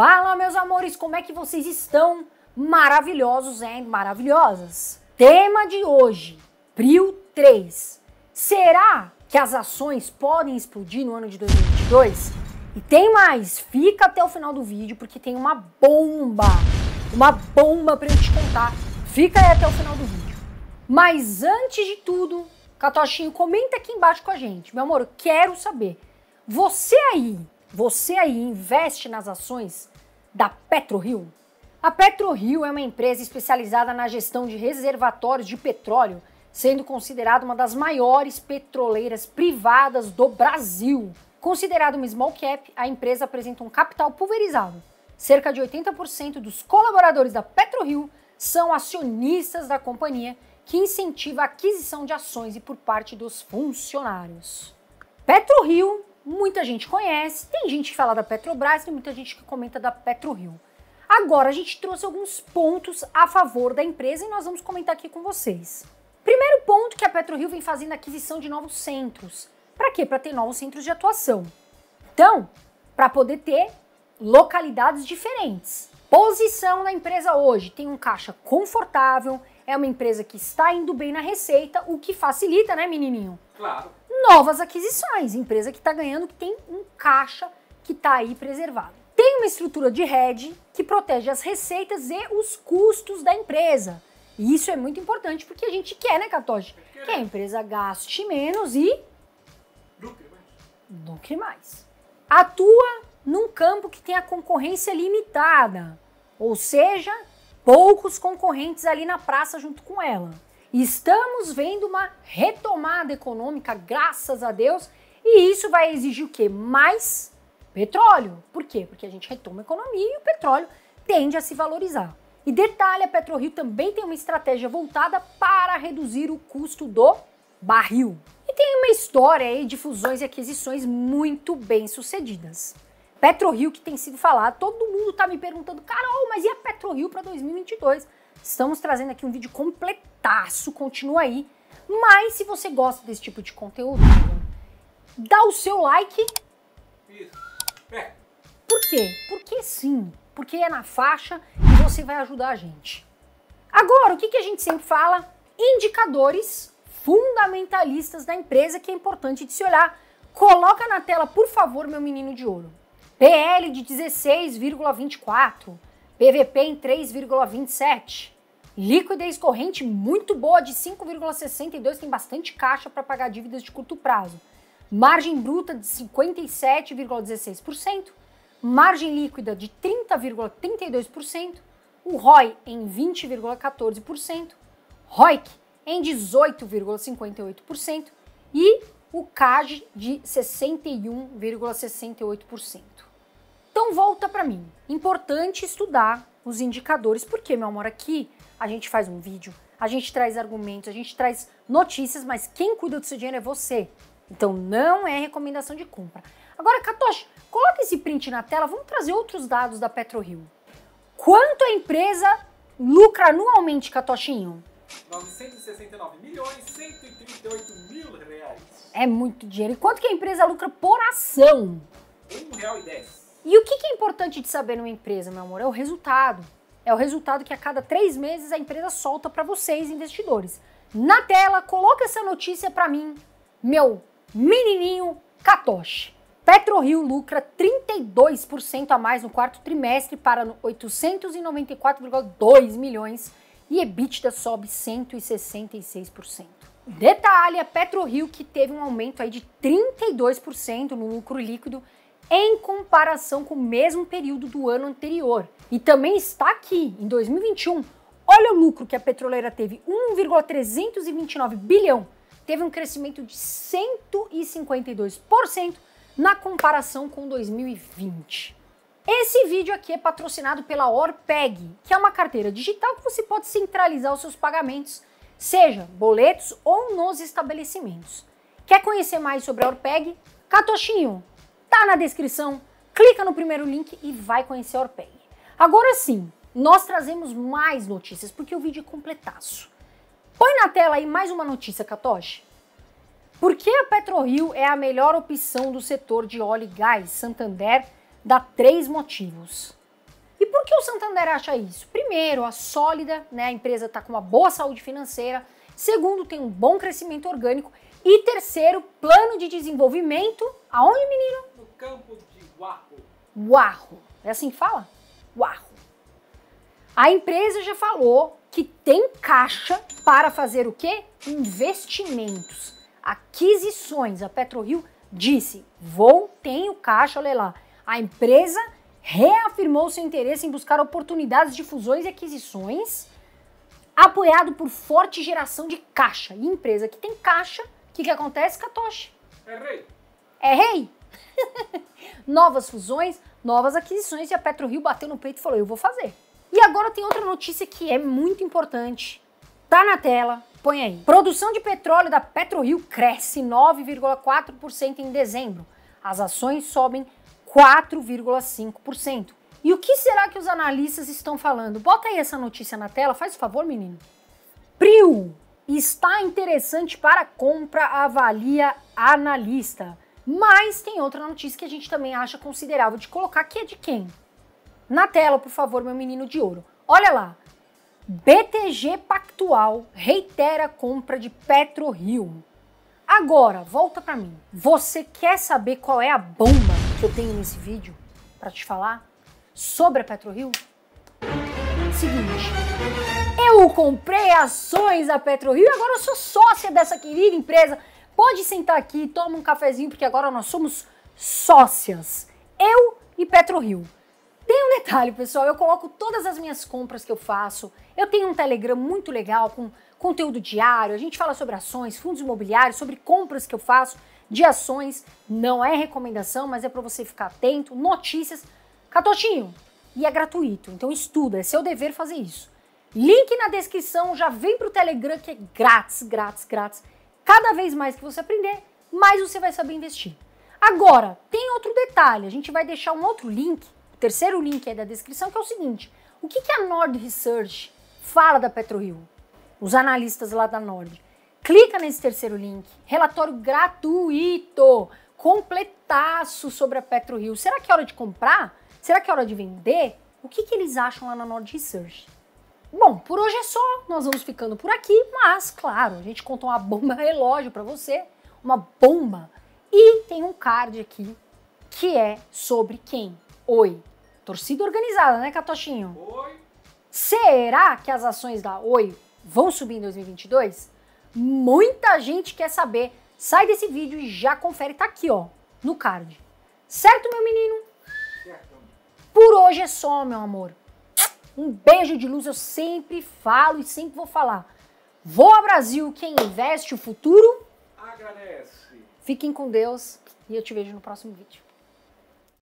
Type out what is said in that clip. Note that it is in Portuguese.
Fala, meus amores, como é que vocês estão? Maravilhosos hein? maravilhosas. Tema de hoje, PRIO 3. Será que as ações podem explodir no ano de 2022? E tem mais, fica até o final do vídeo porque tem uma bomba, uma bomba para eu te contar. Fica aí até o final do vídeo. Mas antes de tudo, Catochinho, comenta aqui embaixo com a gente. Meu amor, eu quero saber, você aí você aí investe nas ações da PetroRio? A PetroRio é uma empresa especializada na gestão de reservatórios de petróleo, sendo considerada uma das maiores petroleiras privadas do Brasil. Considerada uma small cap, a empresa apresenta um capital pulverizado. Cerca de 80% dos colaboradores da PetroRio são acionistas da companhia, que incentiva a aquisição de ações e por parte dos funcionários. PetroRio muita gente conhece, tem gente que fala da Petrobras, tem muita gente que comenta da PetroRio. Agora a gente trouxe alguns pontos a favor da empresa e nós vamos comentar aqui com vocês. Primeiro ponto que a PetroRio vem fazendo a aquisição de novos centros. Para quê? Para ter novos centros de atuação. Então, para poder ter localidades diferentes. Posição da empresa hoje: tem um caixa confortável, é uma empresa que está indo bem na receita, o que facilita, né, menininho? Claro novas aquisições, empresa que está ganhando, que tem um caixa que está aí preservado. Tem uma estrutura de rede que protege as receitas e os custos da empresa. E isso é muito importante porque a gente quer, né, Catoche? Que a empresa gaste menos e lucre mais. Lucre mais. Atua num campo que tem a concorrência limitada, ou seja, poucos concorrentes ali na praça junto com ela estamos vendo uma retomada econômica, graças a Deus, e isso vai exigir o quê? Mais petróleo. Por quê? Porque a gente retoma a economia e o petróleo tende a se valorizar. E detalhe, a PetroRio também tem uma estratégia voltada para reduzir o custo do barril. E tem uma história aí de fusões e aquisições muito bem sucedidas. PetroRio que tem sido falado, todo mundo tá me perguntando, Carol, mas e a PetroRio para 2022? Estamos trazendo aqui um vídeo completaço, continua aí. Mas se você gosta desse tipo de conteúdo, dá o seu like. Isso. É. Por quê? Porque sim. Porque é na faixa e você vai ajudar a gente. Agora, o que, que a gente sempre fala? Indicadores fundamentalistas da empresa que é importante de se olhar. Coloca na tela, por favor, meu menino de ouro. PL de 16,24, PVP em 3,27, Liquidez corrente muito boa de 5,62, tem bastante caixa para pagar dívidas de curto prazo. Margem bruta de 57,16%, margem líquida de 30,32%, o ROI em 20,14%, ROIC em 18,58% e o CAGE de 61,68%. Então volta para mim. Importante estudar os indicadores, porque, meu amor, aqui a gente faz um vídeo, a gente traz argumentos, a gente traz notícias, mas quem cuida do seu dinheiro é você. Então não é recomendação de compra. Agora, Katoshi, coloca esse print na tela, vamos trazer outros dados da PetroRio. Quanto a empresa lucra anualmente, Katoshinho? 969 milhões 138 mil reais. É muito dinheiro. E quanto que a empresa lucra por ação? R$ 1,10. E o que, que é importante de saber numa empresa, meu amor? É o resultado. É o resultado que a cada três meses a empresa solta para vocês, investidores. Na tela, coloca essa notícia para mim, meu menininho Katoshi. PetroRio lucra 32% a mais no quarto trimestre para 894,2 milhões e EBITDA sobe 166%. Detalhe, a PetroRio que teve um aumento aí de 32% no lucro líquido em comparação com o mesmo período do ano anterior. E também está aqui, em 2021, olha o lucro que a petroleira teve, 1,329 bilhão, teve um crescimento de 152% na comparação com 2020. Esse vídeo aqui é patrocinado pela Orpeg, que é uma carteira digital que você pode centralizar os seus pagamentos, seja boletos ou nos estabelecimentos. Quer conhecer mais sobre a Orpeg? Catochinho, tá na descrição, clica no primeiro link e vai conhecer a Orpeg. Agora sim, nós trazemos mais notícias, porque o vídeo é completaço. Põe na tela aí mais uma notícia, Katoshi. Por que a PetroRio é a melhor opção do setor de óleo e gás? Santander dá três motivos. E por que o Santander acha isso? Primeiro, a sólida, né, a empresa está com uma boa saúde financeira. Segundo, tem um bom crescimento orgânico. E terceiro, plano de desenvolvimento. Aonde, menino? campo de Guarro. Guarro. É assim que fala? Guarro. A empresa já falou que tem caixa para fazer o quê? Investimentos, aquisições. A PetroRio disse: vou, tenho caixa, olha lá. A empresa reafirmou seu interesse em buscar oportunidades de fusões e aquisições, apoiado por forte geração de caixa. E empresa que tem caixa, o que, que acontece, Katoshi? É rei. É rei. novas fusões, novas aquisições e a Rio bateu no peito e falou: "Eu vou fazer". E agora tem outra notícia que é muito importante. Tá na tela, põe aí. Produção de petróleo da Rio cresce 9,4% em dezembro. As ações sobem 4,5%. E o que será que os analistas estão falando? Bota aí essa notícia na tela, faz o favor, menino. Prio está interessante para compra, avalia analista. Mas tem outra notícia que a gente também acha considerável de colocar, que é de quem? Na tela, por favor, meu menino de ouro. Olha lá. BTG Pactual reitera a compra de PetroRio. Agora, volta para mim. Você quer saber qual é a bomba que eu tenho nesse vídeo para te falar sobre a PetroRio? Seguinte, eu comprei ações da PetroRio e agora eu sou sócia dessa querida empresa pode sentar aqui e toma um cafezinho, porque agora nós somos sócias. Eu e Petro Rio. Tem um detalhe, pessoal, eu coloco todas as minhas compras que eu faço. Eu tenho um Telegram muito legal com conteúdo diário, a gente fala sobre ações, fundos imobiliários, sobre compras que eu faço de ações. Não é recomendação, mas é para você ficar atento, notícias. Catotinho, e é gratuito. Então estuda, é seu dever fazer isso. Link na descrição, já vem pro Telegram que é grátis, grátis, grátis. Cada vez mais que você aprender, mais você vai saber investir. Agora, tem outro detalhe, a gente vai deixar um outro link, o terceiro link aí da descrição, que é o seguinte, o que, que a Nord Research fala da PetroRio? Os analistas lá da Nord. Clica nesse terceiro link, relatório gratuito, completaço sobre a PetroRio. Será que é hora de comprar? Será que é hora de vender? O que, que eles acham lá na Nord Research? Bom, por hoje é só. Nós vamos ficando por aqui, mas claro, a gente contou uma bomba relógio para você, uma bomba. E tem um card aqui que é sobre quem? Oi. Torcida organizada, né, Catochinho? Oi. Será que as ações da Oi vão subir em 2022? Muita gente quer saber. Sai desse vídeo e já confere tá aqui, ó, no card. Certo, meu menino? Certo. Por hoje é só, meu amor. Um beijo de luz, eu sempre falo e sempre vou falar. Voa Brasil, quem investe o futuro agradece. Fiquem com Deus e eu te vejo no próximo vídeo.